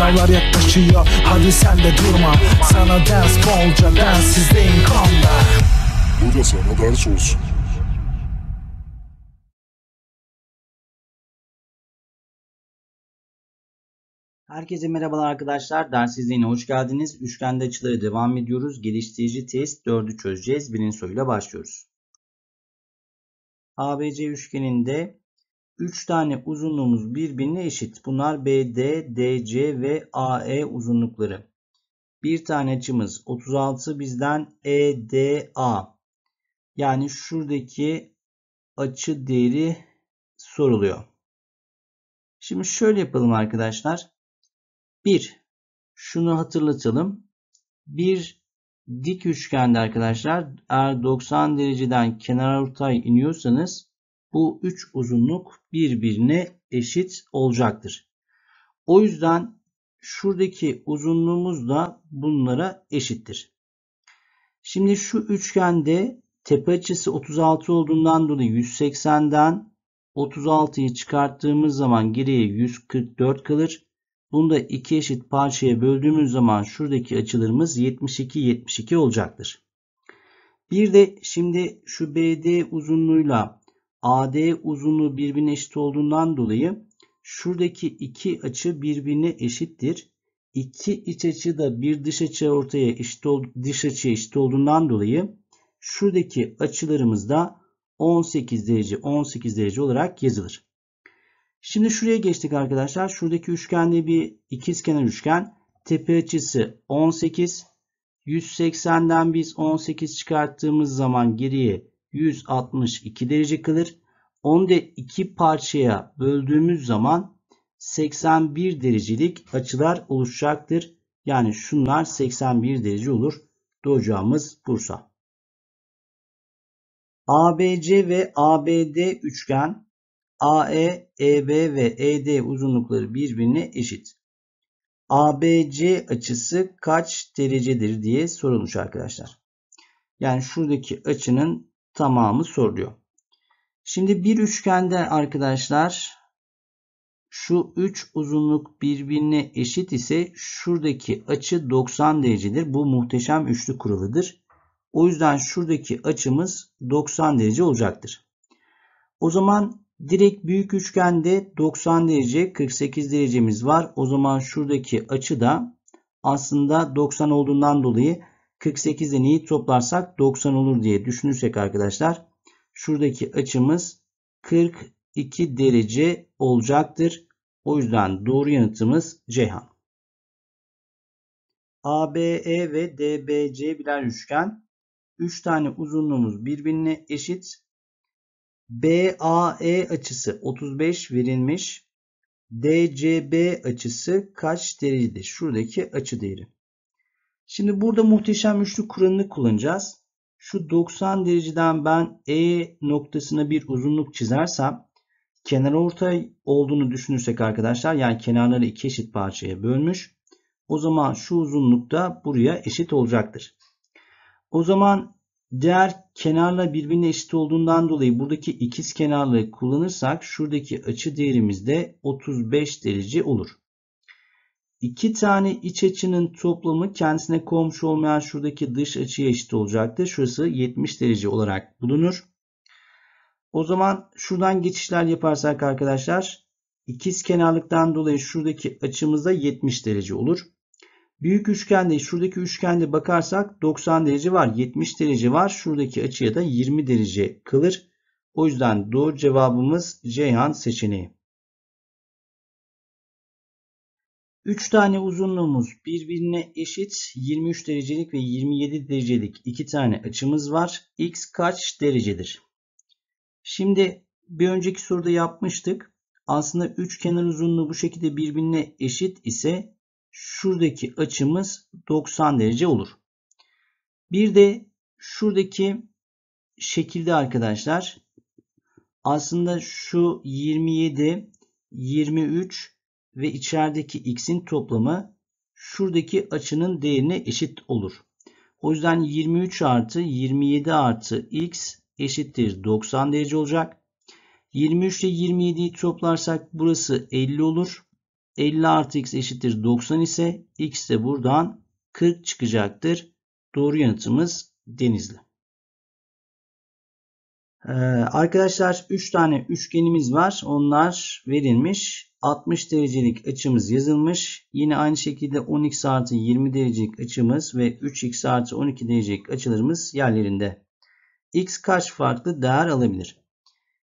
Sınavlar yaklaşıyor hadi sen de durma Sana ders bolca densizdeyim kanla Bu da sana ders olsun Herkese merhabalar arkadaşlar. Dersizliğine hoş geldiniz. Üçgende açılara devam ediyoruz. Geliştirici test 4'ü çözeceğiz. Birinci soruyla başlıyoruz. ABC üçgeninde 3 tane uzunluğumuz birbirine eşit. Bunlar BD, DC ve AE uzunlukları. Bir tane açımız 36 bizden EDA. Yani şuradaki açı değeri soruluyor. Şimdi şöyle yapalım arkadaşlar. 1. Şunu hatırlatalım. Bir dik üçgende arkadaşlar eğer 90 dereceden kenar ortay iniyorsanız bu üç uzunluk birbirine eşit olacaktır. O yüzden şuradaki uzunluğumuz da bunlara eşittir. Şimdi şu üçgende tepe açısı 36 olduğundan dolayı 180'den 36'yı çıkarttığımız zaman geriye 144 kalır. Bunu da iki eşit parçaya böldüğümüz zaman şuradaki açılarımız 72 72 olacaktır. Bir de şimdi şu BD uzunluğuyla AD uzunluğu birbirine eşit olduğundan dolayı şuradaki iki açı birbirine eşittir. İki iç açı da bir dış açı ortaya eşit ol, dış açı eşit olduğundan dolayı şuradaki açılarımız da 18 derece 18 derece olarak yazılır. Şimdi şuraya geçtik arkadaşlar. Şuradaki üçgende bir ikizkenar üçgen. Tepe açısı 18. 180'den biz 18 çıkarttığımız zaman geriye 162 derece kalır. Onu da iki parçaya böldüğümüz zaman 81 derecelik açılar oluşacaktır. Yani şunlar 81 derece olur. Doğacağımız Bursa. ABC ve ABD üçgen AE, EB ve ED uzunlukları birbirine eşit. ABC açısı kaç derecedir diye sorulmuş arkadaşlar. Yani şuradaki açının tamamı soruluyor. Şimdi bir üçgende arkadaşlar şu 3 uzunluk birbirine eşit ise şuradaki açı 90 derecedir. Bu muhteşem üçlü kuralıdır. O yüzden şuradaki açımız 90 derece olacaktır. O zaman direkt büyük üçgende 90 derece 48 derecemiz var. O zaman şuradaki açı da aslında 90 olduğundan dolayı 48 neyi toplarsak 90 olur diye düşünürsek arkadaşlar şuradaki açımız 42 derece olacaktır. O yüzden doğru yanıtımız Ceyhan. ABE ve DBC birer üçgen. 3 üç tane uzunluğumuz birbirine eşit. BAE açısı 35 verilmiş. DCB açısı kaç derecedir? Şuradaki açı değeri. Şimdi burada muhteşem üçlü kuralını kullanacağız. Şu 90 dereceden ben E noktasına bir uzunluk çizersem kenar ortay olduğunu düşünürsek arkadaşlar yani kenarları iki eşit parçaya bölmüş. O zaman şu uzunluk da buraya eşit olacaktır. O zaman diğer kenarla birbirine eşit olduğundan dolayı buradaki ikiz kenarları kullanırsak şuradaki açı değerimiz de 35 derece olur. İki tane iç açının toplamı kendisine komşu olmayan şuradaki dış açıya eşit olacaktır. Şurası 70 derece olarak bulunur. O zaman şuradan geçişler yaparsak arkadaşlar ikiz kenarlıktan dolayı şuradaki açımızda 70 derece olur. Büyük üçgende şuradaki üçgende bakarsak 90 derece var 70 derece var şuradaki açıya da 20 derece kalır. O yüzden doğru cevabımız Ceyhan seçeneği. 3 tane uzunluğumuz birbirine eşit 23 derecelik ve 27 derecelik 2 tane açımız var. X kaç derecedir? Şimdi bir önceki soruda yapmıştık. Aslında üç kenar uzunluğu bu şekilde birbirine eşit ise şuradaki açımız 90 derece olur. Bir de şuradaki şekilde arkadaşlar aslında şu 27, 23 ve içerideki x'in toplamı şuradaki açının değerine eşit olur. O yüzden 23 artı 27 artı x eşittir 90 derece olacak. 23 ile 27'yi toplarsak burası 50 olur. 50 artı x eşittir 90 ise x de buradan 40 çıkacaktır. Doğru yanıtımız denizli. Ee, arkadaşlar 3 tane üçgenimiz var. Onlar verilmiş. 60 derecelik açımız yazılmış. Yine aynı şekilde 10x artı 20 derecelik açımız ve 3x artı 12 derecelik açılarımız yerlerinde. x kaç farklı değer alabilir?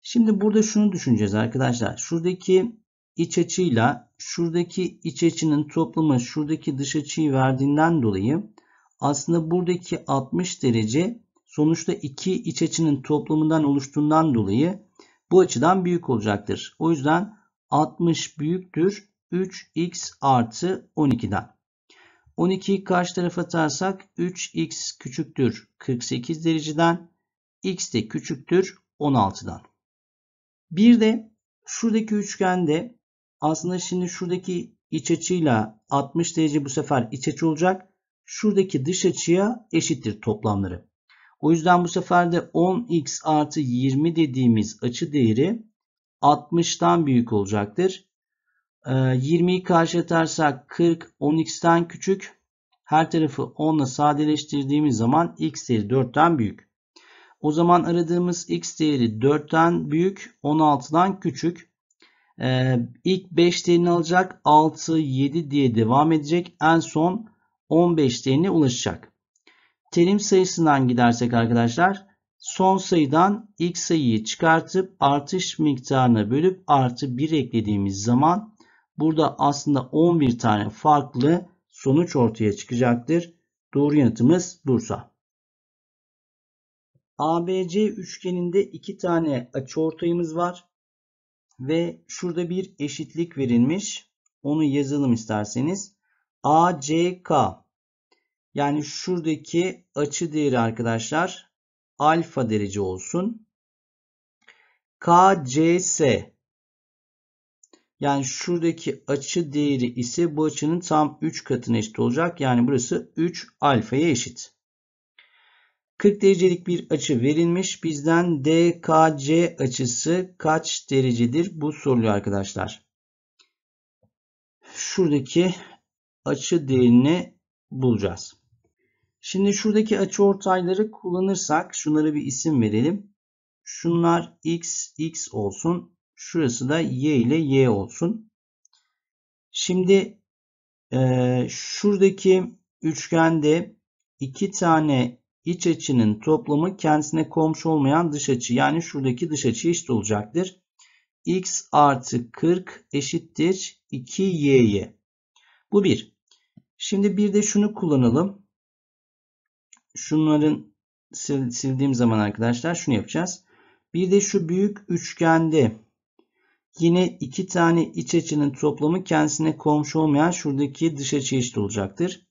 Şimdi burada şunu düşüneceğiz arkadaşlar. Şuradaki iç açıyla şuradaki iç açının toplamı şuradaki dış açıyı verdiğinden dolayı aslında buradaki 60 derece sonuçta iki iç açının toplamından oluştuğundan dolayı bu açıdan büyük olacaktır. O yüzden 60 büyüktür 3x artı 12'den. 12'yi karşı tarafa atarsak 3x küçüktür 48 dereceden. x de küçüktür 16'dan. Bir de şuradaki üçgende aslında şimdi şuradaki iç açıyla 60 derece bu sefer iç açı olacak. Şuradaki dış açıya eşittir toplamları. O yüzden bu sefer de 10x artı 20 dediğimiz açı değeri 60'tan büyük olacaktır. 20'yi karşı 40 10x'ten küçük. Her tarafı 10 ile sadeleştirdiğimiz zaman x değeri 4'ten büyük. O zaman aradığımız x değeri 4'ten büyük 16'dan küçük. Ee, ilk 5 değerini alacak 6 7 diye devam edecek. En son 15 değerine ulaşacak. Terim sayısından gidersek arkadaşlar son sayıdan ilk sayıyı çıkartıp artış miktarına bölüp artı 1 eklediğimiz zaman burada aslında 11 tane farklı sonuç ortaya çıkacaktır. Doğru yanıtımız Bursa. ABC üçgeninde iki tane açıortayımız var ve şurada bir eşitlik verilmiş. Onu yazalım isterseniz. ACK yani şuradaki açı değeri arkadaşlar alfa derece olsun. KCS yani şuradaki açı değeri ise bu açının tam 3 katına eşit olacak. Yani burası 3 alfaya eşit. 40 derecelik bir açı verilmiş. Bizden DKC açısı kaç derecedir? Bu soruluyor arkadaşlar. Şuradaki açı değerini bulacağız. Şimdi şuradaki açıortayları kullanırsak şunlara bir isim verelim. Şunlar x, x olsun. Şurası da y ile y olsun. Şimdi e, şuradaki üçgende iki tane iç açının toplamı kendisine komşu olmayan dış açı. Yani şuradaki dış açı eşit olacaktır. x artı 40 eşittir 2y'ye. Bu bir. Şimdi bir de şunu kullanalım şunların sildiğim zaman arkadaşlar şunu yapacağız. Bir de şu büyük üçgende yine iki tane iç açının toplamı kendisine komşu olmayan şuradaki dış açı eşit olacaktır.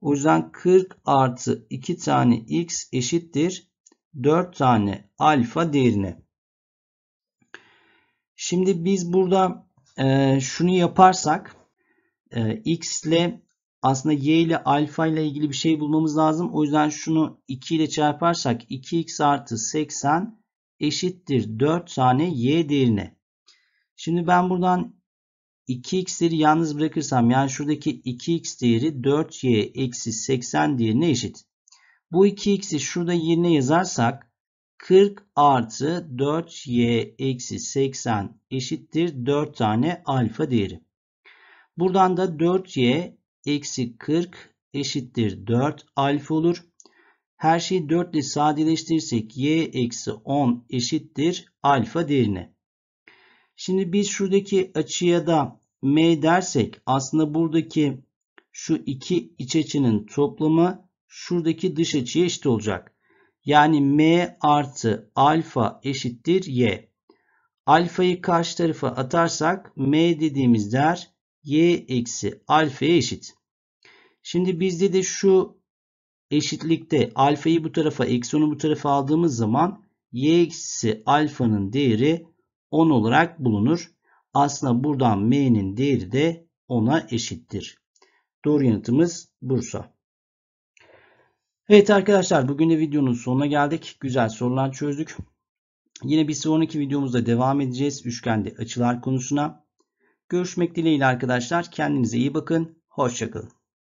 O yüzden 40 artı 2 tane x eşittir 4 tane alfa değerine. Şimdi biz burada e, şunu yaparsak e, x ile aslında y ile alfa ile ilgili bir şey bulmamız lazım. O yüzden şunu 2 ile çarparsak 2x artı 80 eşittir 4 tane y değerine. Şimdi ben buradan 2x yalnız bırakırsam yani şuradaki 2x değeri 4y eksi 80 değerine eşit. Bu 2x'i şurada yerine yazarsak 40 artı 4y eksi 80 eşittir 4 tane alfa değeri. Buradan da 4y eksi 40 eşittir 4 alfa olur. Her şeyi 4 ile sadeleştirirsek y eksi 10 eşittir alfa değerine. Şimdi biz şuradaki açıya da m dersek aslında buradaki şu iki iç açının toplamı şuradaki dış açıya eşit olacak. Yani m artı alfa eşittir y. Alfayı karşı tarafa atarsak m dediğimiz değer y eksi alfaya eşit. Şimdi bizde de şu eşitlikte alfayı bu tarafa eksi 10'u bu tarafa aldığımız zaman y eksi alfanın değeri 10 olarak bulunur. Aslında buradan m'nin değeri de 10'a eşittir. Doğru yanıtımız Bursa. Evet arkadaşlar bugün de videonun sonuna geldik. Güzel sorular çözdük. Yine bir sonraki videomuzda devam edeceğiz. Üçgende açılar konusuna. Görüşmek dileğiyle arkadaşlar. Kendinize iyi bakın. Hoşçakalın.